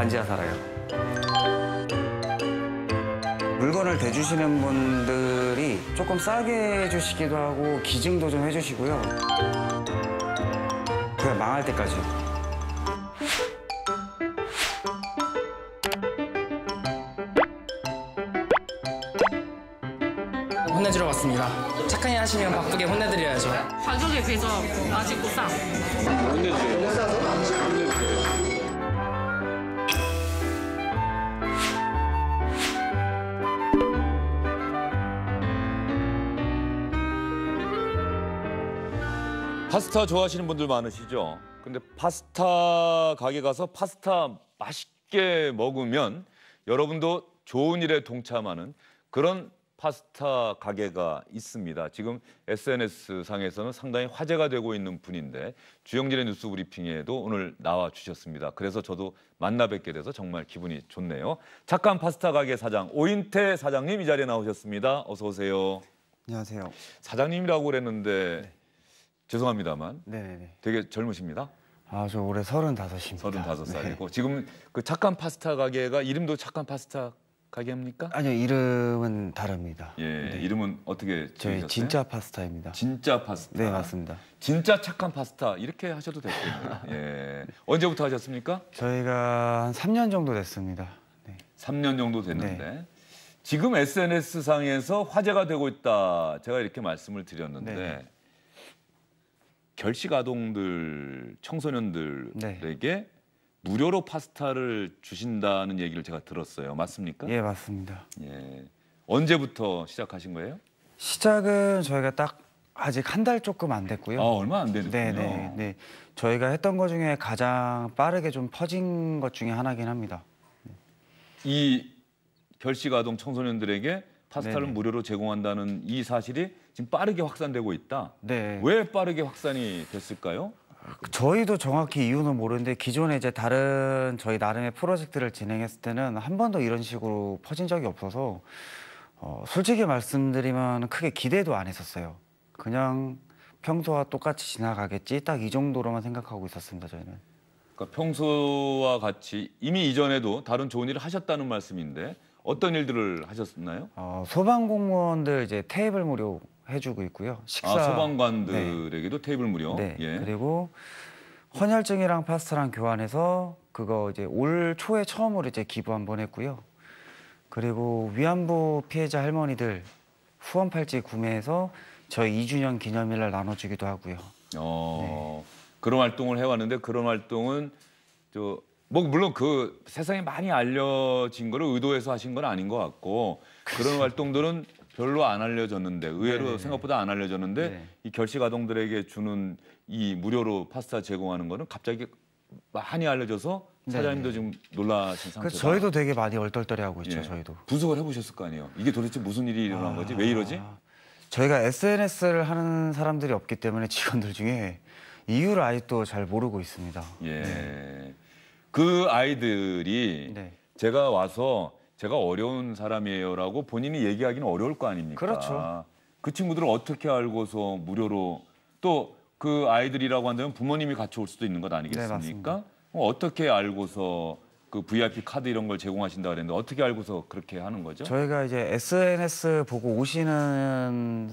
반지하 살아요. 물건을 대주시는 분들이 조금 싸게 해주시기도 하고 기증도 좀 해주시고요. 그냥 망할 때까지. 혼내주러 왔습니다. 착한 일 하시면 바쁘게 혼내드려야죠. 가격에 비해서 아직 싸. 혼내주세요. 혼내주요 파스타 좋아하시는 분들 많으시죠? 근데 파스타 가게 가서 파스타 맛있게 먹으면 여러분도 좋은 일에 동참하는 그런 파스타 가게가 있습니다. 지금 SNS 상에서는 상당히 화제가 되고 있는 분인데 주영진의 뉴스 브리핑에도 오늘 나와 주셨습니다. 그래서 저도 만나 뵙게 돼서 정말 기분이 좋네요. 착한 파스타 가게 사장 오인태 사장님 이 자리에 나오셨습니다. 어서 오세요. 안녕하세요. 사장님이라고 그랬는데 네. 죄송합니다만 네네네. 되게 젊으십니다. 아, 저 올해 서른입니다서른 네. 살이고 네. 지금 그 착한 파스타 가게가 이름도 착한 파스타 가게입니까? 아니요, 이름은 다릅니다. 예, 네. 이름은 어떻게 저희 진짜 파스타입니다. 진짜 파스타. 네, 맞습니다. 진짜 착한 파스타 이렇게 하셔도 되겠요 예. 언제부터 하셨습니까? 저희가 한 3년 정도 됐습니다. 네. 3년 정도 됐는데 네. 지금 SNS상에서 화제가 되고 있다. 제가 이렇게 말씀을 드렸는데 네. 결식 아동들 청소년들에게 네. 무료로 파스타를 주신다는 얘기를 제가 들었어요. 맞습니까? 예, 맞습니다. 예. 언제부터 시작하신 거예요? 시작은 저희가 딱 아직 한 달 조금 안 됐고요. 아, 얼마 안 됐네요. 네, 네, 네. 저희가 했던 것 중에 가장 빠르게 좀 퍼진 것 중에 하나긴 합니다. 이 결식 아동 청소년들에게 파스타를 네네. 무료로 제공한다는 이 사실이 지금 빠르게 확산되고 있다. 네. 왜 빠르게 확산이 됐을까요? 저희도 정확히 이유는 모르는데 기존에 이제 다른 저희 나름의 프로젝트를 진행했을 때는 한 번도 이런 식으로 퍼진 적이 없어서 어, 솔직히 말씀드리면 크게 기대도 안 했었어요. 그냥 평소와 똑같이 지나가겠지 딱 이 정도로만 생각하고 있었습니다 저희는. 그러니까 평소와 같이 이미 이전에도 다른 좋은 일을 하셨다는 말씀인데 어떤 일들을 하셨나요? 어, 소방공무원들 이제 테이블 무료 해주고 있고요. 식사 아, 소방관들에게도 네. 테이블 무료. 네. 예. 그리고 헌혈증이랑 파스타랑 교환해서 그거 이제 올 초에 처음으로 이제 기부 한 번 했고요. 그리고 위안부 피해자 할머니들 후원 팔찌 구매해서 저희 2주년 기념일날 나눠주기도 하고요. 어, 네. 그런 활동을 해왔는데 그런 활동은 저뭐 물론 그 세상에 많이 알려진 거를 의도해서 하신 건 아닌 것 같고 그치. 그런 그렇죠. 활동들은 별로 안 알려졌는데 의외로 네네. 생각보다 안 알려졌는데 네네. 이 결식 아동들에게 주는 이 무료로 파스타 제공하는 거는 갑자기 많이 알려져서 네. 사장님도 지금 놀라신 그 상태다. 저희도 되게 많이 얼떨떨해하고 있죠. 예. 저희도 분석을 해보셨을 거 아니에요. 이게 도대체 무슨 일이 일어난 아... 거지? 왜 이러지? 아, 저희가 SNS를 하는 사람들이 없기 때문에 직원들 중에 이유를 아직도 잘 모르고 있습니다. 예. 네. 그 아이들이 네. 제가 와서 제가 어려운 사람이에요라고 본인이 얘기하기는 어려울 거 아닙니까? 그렇죠. 그 친구들을 어떻게 알고서 무료로 또 그 아이들이라고 한다면 부모님이 같이 올 수도 있는 것 아니겠습니까? 네, 어떻게 알고서 그 VIP 카드 이런 걸 제공하신다 그랬는데 어떻게 알고서 그렇게 하는 거죠? 저희가 이제 SNS 보고 오시는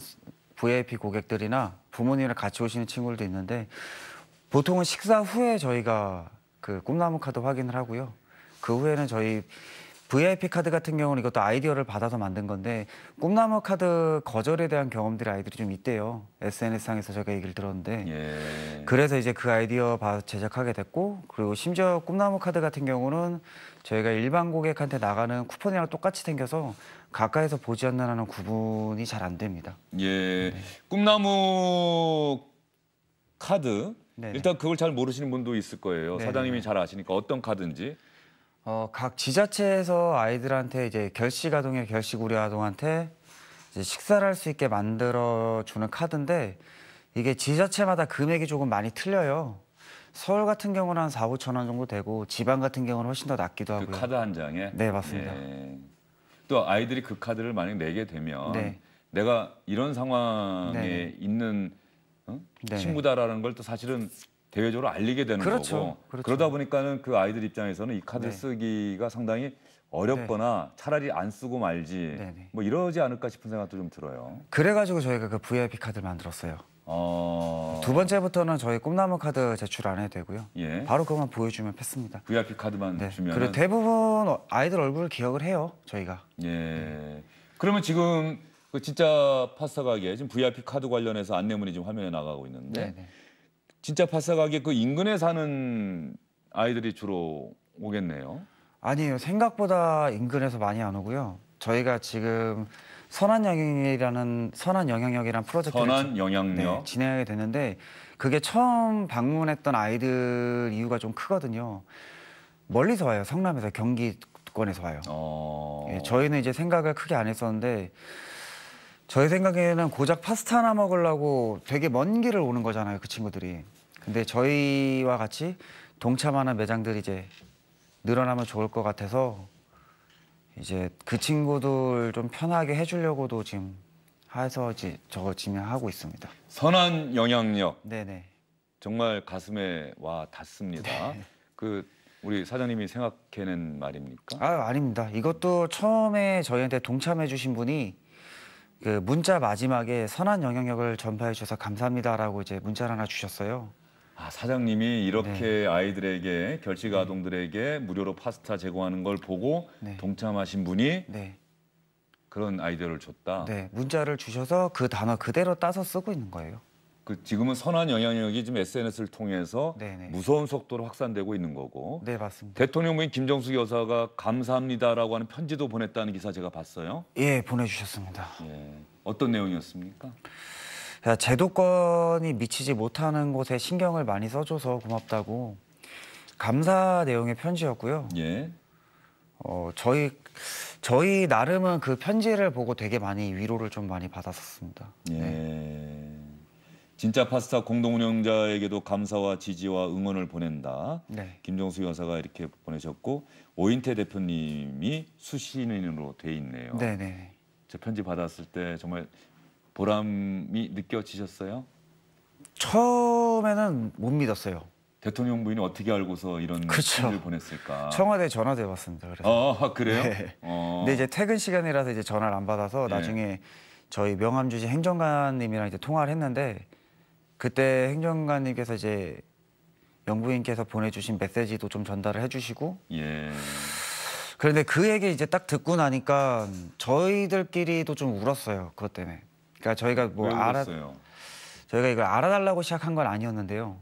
VIP 고객들이나 부모님이 같이 오시는 친구들도 있는데 보통은 식사 후에 저희가 그 꿈나무 카드 확인을 하고요. 그 후에는 저희 VIP 카드 같은 경우는 이것도 아이디어를 받아서 만든 건데 꿈나무 카드 거절에 대한 경험들이 아이들이 좀 있대요. SNS상에서 제가 얘기를 들었는데 예. 그래서 이제 그 아이디어 제작하게 됐고 그리고 심지어 꿈나무 카드 같은 경우는 저희가 일반 고객한테 나가는 쿠폰이랑 똑같이 생겨서 가까이서 보지 않는 한은 구분이 잘 안 됩니다. 예, 네. 꿈나무 카드 네네. 일단 그걸 잘 모르시는 분도 있을 거예요. 네네. 사장님이 잘 아시니까 어떤 카드인지. 어, 각 지자체에서 아이들한테 이제 결식 아동의 결식 우리 아동한테 이제 식사를 할 수 있게 만들어 주는 카드인데 이게 지자체마다 금액이 조금 많이 틀려요. 서울 같은 경우는 한 4, 5천 원 정도 되고 지방 같은 경우는 훨씬 더 낮기도 그 하고요. 그 카드 한 장에? 네, 맞습니다. 예. 또 아이들이 그 카드를 만약 내게 되면 네. 내가 이런 상황에 네. 있는 어? 네. 친구다라는 걸 또 사실은 대외적으로 알리게 되는 그렇죠. 거고 그렇죠. 그러다 보니까는 그 아이들 입장에서는 이 카드 네. 쓰기가 상당히 어렵거나 네. 차라리 안 쓰고 말지 네뭐 네. 이러지 않을까 싶은 생각도 좀 들어요. 그래가지고 저희가 그 VIP 카드를 만들었어요. 어... 두 번째부터는 저희 꿈나무 카드 제출 안 해도 되고요. 예. 바로 그만 보여주면 뺐습니다. VIP 카드만 네. 주면 그리고 대부분 아이들 얼굴 기억을 해요 저희가. 예. 그러면 지금 그 진짜 파스타 가게 지금 VIP 카드 관련해서 안내문이 지금 화면에 나가고 있는데 네네. 네. 진짜 파스타 가게 그 인근에 사는 아이들이 주로 오겠네요. 아니에요. 생각보다 인근에서 많이 안 오고요. 저희가 지금 선한 영향이라는 선한 영향력이란 프로젝트를 선한 영향력. 네, 진행하게 되는데 그게 처음 방문했던 아이들 이유가 좀 크거든요. 멀리서 와요. 성남에서 경기권에서 와요. 어... 예, 저희는 이제 생각을 크게 안 했었는데 저의 생각에는 고작 파스타 하나 먹으려고 되게 먼 길을 오는 거잖아요, 그 친구들이. 근데 저희와 같이 동참하는 매장들이 이제 늘어나면 좋을 것 같아서 이제 그 친구들 좀 편하게 해주려고도 지금 해서 이제 저거 진행하고 있습니다. 선한 영향력. 네네. 정말 가슴에 와 닿습니다. 네. 그 우리 사장님이 생각해낸 말입니까? 아 아닙니다. 이것도 처음에 저희한테 동참해주신 분이 그 문자 마지막에 선한 영향력을 전파해 주셔서 감사합니다라고 이제 문자를 하나 주셨어요. 아, 사장님이 이렇게 네. 아이들에게 결식 아동들에게 네. 무료로 파스타 제공하는 걸 보고 네. 동참하신 분이 네. 그런 아이디어를 줬다. 네, 문자를 주셔서 그 단어 그대로 따서 쓰고 있는 거예요. 그 지금은 선한 영향력이 지금 SNS를 통해서 네네. 무서운 속도로 확산되고 있는 거고. 네 맞습니다. 대통령 부인 김정숙 여사가 감사합니다라고 하는 편지도 보냈다는 기사 제가 봤어요. 예 보내주셨습니다. 예. 어떤 내용이었습니까? 야, 제도권이 미치지 못하는 곳에 신경을 많이 써줘서 고맙다고 감사 내용의 편지였고요. 예. 어 저희 저희 나름은 그 편지를 보고 되게 많이 위로를 좀 많이 받았었습니다. 예. 네. 진짜 파스타 공동 운영자에게도 감사와 지지와 응원을 보낸다. 네. 김정수 여사가 이렇게 보내셨고 오인태 대표님이 수신인으로 돼 있네요. 네네. 네, 네. 저 편지 받았을 때 정말 보람이 느껴지셨어요? 처음에는 못 믿었어요. 대통령 부인이 어떻게 알고서 이런 편지를 보냈을까? 청와대 전화도 봤습니다 그래서. 아, 아 그래요? 네. 어. 근데 이제 퇴근 시간이라서 이제 전화를 안 받아서 네. 나중에 저희 명함주지 행정관님이랑 이제 통화를 했는데 그때 행정관님께서 이제 영부인께서 보내주신 메시지도 좀 전달을 해주시고 예. 그런데 그 얘기 이제 딱 듣고 나니까 저희들끼리도 좀 울었어요 그것 때문에 그러니까 저희가 뭐 알아 저희가 이걸 알아달라고 시작한 건 아니었는데요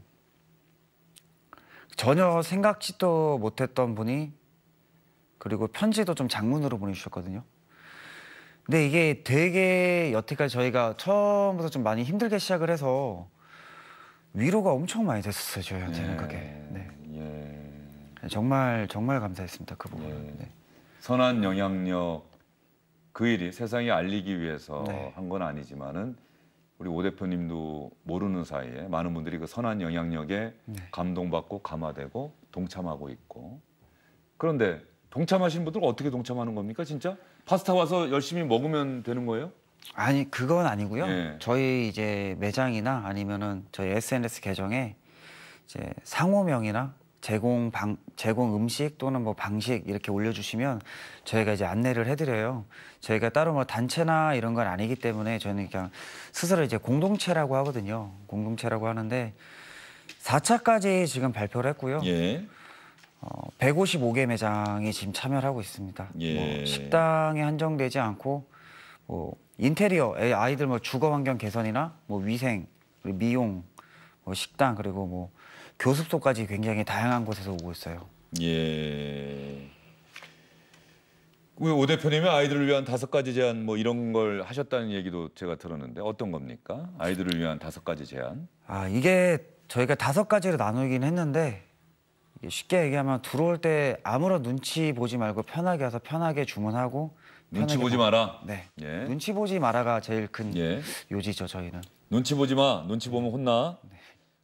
전혀 생각지도 못했던 분이 그리고 편지도 좀 장문으로 보내주셨거든요 근데 이게 되게 여태까지 저희가 처음부터 좀 많이 힘들게 시작을 해서 위로가 엄청 많이 됐었어요 저희한테는 예. 네. 그게. 네. 예. 네, 정말 정말 감사했습니다 그 부분. 예. 네. 선한 영향력 그 일이 세상에 알리기 위해서 네. 한건 아니지만은 우리 오 대표님도 모르는 사이에 많은 분들이 그 선한 영향력에 네. 감동받고 감화되고 동참하고 있고 그런데 동참하신 분들 어떻게 동참하는 겁니까 진짜 파스타 와서 열심히 먹으면 되는 거예요? 아니 그건 아니고요. 예. 저희 이제 매장이나 아니면은 저희 SNS 계정에 이제 상호명이나 제공 방 제공 음식 또는 뭐 방식 이렇게 올려주시면 저희가 이제 안내를 해드려요. 저희가 따로 뭐 단체나 이런 건 아니기 때문에 저희는 그냥 스스로 이제 공동체라고 하거든요. 공동체라고 하는데 4차까지 지금 발표를 했고요. 예. 어, 155개 매장이 지금 참여를 하고 있습니다. 예. 뭐 식당에 한정되지 않고 뭐 인테리어 아이들 뭐 주거 환경 개선이나 뭐 위생, 미용, 뭐 식당 그리고 뭐 교습소까지 굉장히 다양한 곳에서 오고 있어요. 예. 우오 대표님이 아이들을 위한 다섯 가지 제안 뭐 이런 걸 하셨다는 얘기도 제가 들었는데 어떤 겁니까? 아이들을 위한 다섯 가지 제안? 아 이게 저희가 다섯 가지로 나누긴 했는데 쉽게 얘기하면 들어올 때 아무런 눈치 보지 말고 편하게 와서 편하게 주문하고 눈치 보지 뭐- 마라. 네. 예. 눈치 보지 마라가 제일 큰 예. 요지죠 저희는. 눈치 보지 마. 눈치 보면 혼나. 네.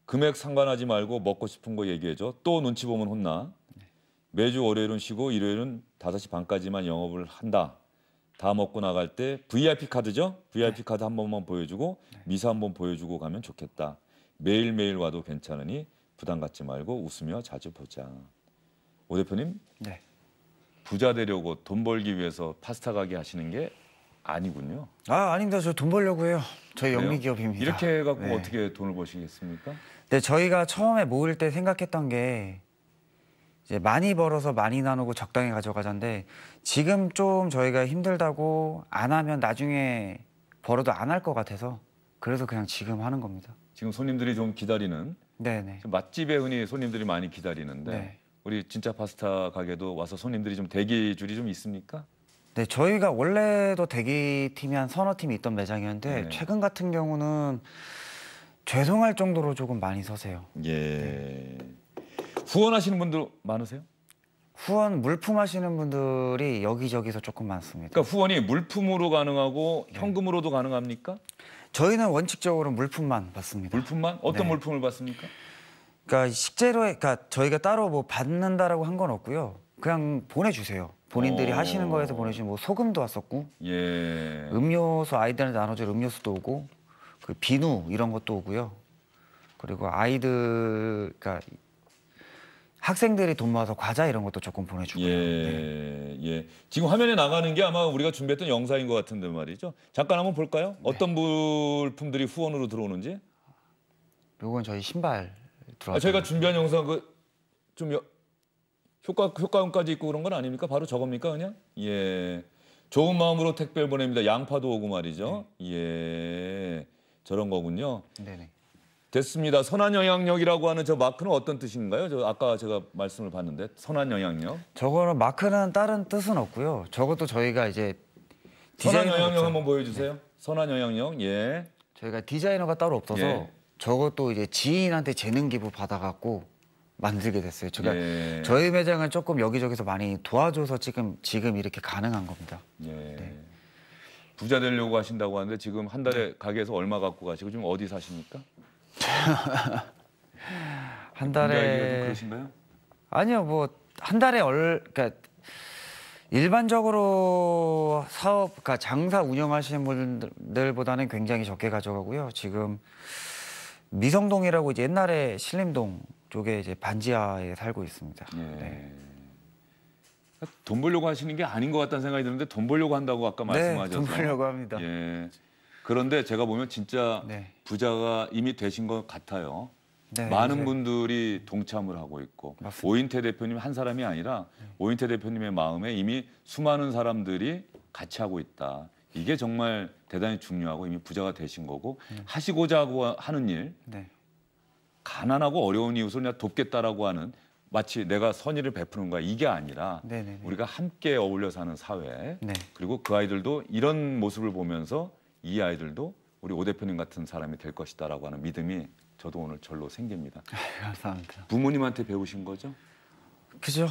금액 상관하지 말고 먹고 싶은 거 얘기해줘. 또 눈치 보면 혼나. 네. 매주 월요일은 쉬고 일요일은 5시 반까지만 영업을 한다. 다 먹고 나갈 때 VIP 카드죠? VIP 네. 카드 한 번만 보여주고 네. 미사 한 번 보여주고 가면 좋겠다. 매일매일 와도 괜찮으니 부담 갖지 말고 웃으며 자주 보자. 오 대표님. 네. 부자 되려고 돈 벌기 위해서 파스타 가게 하시는 게 아니군요. 아 아닙니다. 저 돈 벌려고 해요. 저희 영리 기업입니다. 이렇게 해갖고 네. 어떻게 돈을 버시겠습니까? 네 저희가 처음에 모일 때 생각했던 게 이제 많이 벌어서 많이 나누고 적당히 가져가자인데 지금 좀 저희가 힘들다고 안 하면 나중에 벌어도 안 할 것 같아서 그래서 그냥 지금 하는 겁니다. 지금 손님들이 좀 기다리는. 네네. 맛집에 흔히 손님들이 많이 기다리는데. 네. 우리 진짜 파스타 가게도 와서 손님들이 좀 대기 줄이 좀 있습니까? 네, 저희가 원래도 대기 팀이 한 서너 팀이 있던 매장이었는데 네. 최근 같은 경우는 죄송할 정도로 조금 많이 서세요. 예. 네. 후원하시는 분들 많으세요? 후원 물품 하시는 분들이 여기저기서 조금 많습니다. 그러니까 후원이 물품으로 가능하고 네. 현금으로도 가능합니까? 저희는 원칙적으로 물품만 받습니다. 물품만? 어떤 네. 물품을 받습니까? 그러니까 식재료에 그러니까 저희가 따로 뭐 받는다라고 한 건 없고요. 그냥 보내주세요. 본인들이 오. 어. 하시는 거에서 보내주신 뭐 소금도 왔었고, 예. 음료수 아이들한테 나눠줄 음료수도 오고, 그 비누 이런 것도 오고요. 그리고 아이들 그러니까 학생들이 돈 모아서 과자 이런 것도 조금 보내주고요. 예, 네. 예. 지금 화면에 나가는 게 아마 우리가 준비했던 영상인 것 같은데 말이죠. 잠깐 한번 볼까요? 네. 어떤 물품들이 후원으로 들어오는지. 요건 저희 신발 들어왔어 저희가 준비한 영상 그 좀 효과 효과음까지 있고 그런 건 아닙니까? 바로 저겁니까 그냥? 예. 좋은 마음으로 택배를 보냅니다. 양파도 오고 말이죠. 네. 예. 저런 거군요. 네네. 됐습니다. 선한 영향력이라고 하는 저 마크는 어떤 뜻인가요? 저 아까 제가 말씀을 봤는데 선한 영향력. 저거는 마크는 다른 뜻은 없고요. 저것도 저희가 이제 선한 영향력 없잖 한번 보여주세요. 네. 선한 영향력. 예. 저희가 디자이너가 따로 없어서 예. 저것도 이제 지인한테 재능 기부 받아갖고 만들게 됐어요. 제가 예. 저희 매장은 조금 여기저기서 많이 도와줘서 지금 지금 이렇게 가능한 겁니다. 예. 네. 부자 되려고 하신다고 하는데 지금 한 달에 네. 가게에서 얼마 갖고 가시고 지금 어디 사십니까? 한 달에 그러신가요? 아니요, 뭐 한 달에 얼 그러니까 일반적으로 사업, 그러니까 장사 운영하시는 분들보다는 굉장히 적게 가져가고요. 지금 미성동이라고 이제 옛날에 신림동 쪽에 이제 반지하에 살고 있습니다. 예. 네. 돈 벌려고 하시는 게 아닌 것 같다는 생각이 드는데 돈 벌려고 한다고 아까 말씀하셨죠. 네, 돈 벌려고 합니다. 예. 그런데 제가 보면 진짜 네. 부자가 이미 되신 것 같아요. 네, 많은 네. 분들이 동참을 하고 있고 맞습니다. 오인태 대표님 한 사람이 아니라 네. 오인태 대표님의 마음에 이미 수많은 사람들이 같이 하고 있다. 이게 정말 대단히 중요하고 이미 부자가 되신 거고 네. 하시고자 하고 하는 일 네. 가난하고 어려운 이웃을 내가 돕겠다라고 하는 마치 내가 선의를 베푸는 거야 이게 아니라 네네네. 네, 네. 우리가 함께 어울려 사는 사회 네. 그리고 그 아이들도 이런 모습을 보면서 이 아이들도 우리 오 대표님 같은 사람이 될 것이다라고 하는 믿음이 저도 오늘 절로 생깁니다. 감사합니다. 부모님한테 배우신 거죠? 그죠.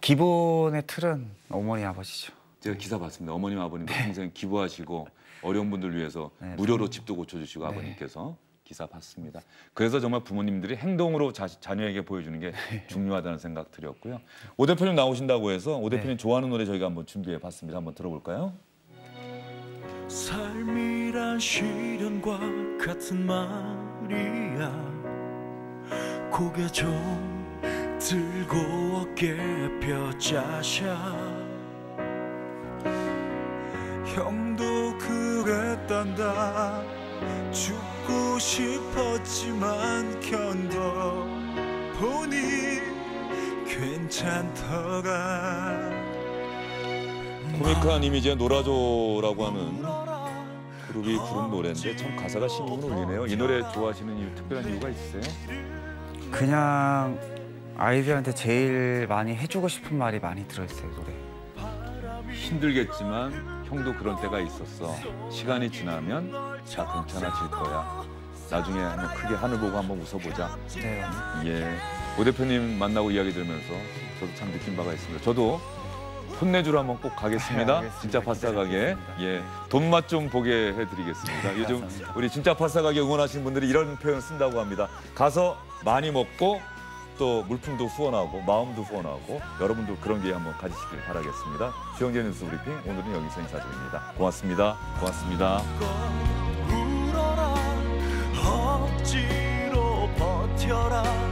기본의 틀은 어머니 아버지죠. 제가 기사 봤습니다. 어머님 아버님도 네. 평생 기부하시고 어려운 분들 위해서 네, 네. 무료로 네. 집도 고쳐주시고 네. 아버님께서 기사 봤습니다. 그래서 정말 부모님들이 행동으로 자, 녀에게 보여주는 게 네. 중요하다는 생각 드렸고요. 오 대표님 나오신다고 해서 오 대표님 좋아하는 노래 저희가 한번 준비해 봤습니다. 한번 들어볼까요? 삶이란 시련과 같은 말이야 고개 좀 들고 어깨 펴자샤 형도 그랬단다 죽고 싶었지만 견뎌 보니 괜찮더라 코믹한 이미지의 노라조라고 하는 그룹이 부른 노래인데 참 가사가 신경을 울리네요. 이 노래 좋아하시는 이유, 특별한 이유가 있으세요? 그냥 아이비한테 제일 많이 해주고 싶은 말이 많이 들어있어요, 노래. 힘들겠지만 형도 그런 때가 있었어. 시간이 지나면 자 괜찮아질 거야. 나중에 한번 크게 하늘 보고 한번 웃어보자. 네. 예. 오 대표님 만나고 이야기 들으면서 저도 참 느낀 바가 있습니다. 저도 혼내주러 한번 꼭 가겠습니다. 네, 진짜 파스타 가게. 예. 돈맛 좀 보게 해드리겠습니다. 네, 요즘 우리 진짜 파스타 가게 응원하시는 분들이 이런 표현 쓴다고 합니다. 가서 많이 먹고 또 물품도 후원하고 마음도 후원하고 여러분도 그런 기회 한번 가지시길 바라겠습니다. 주영재 뉴스 브리핑 오늘은 여기서 인사드립니다. 고맙습니다. 고맙습니다. 울어라, 억지로 버텨라.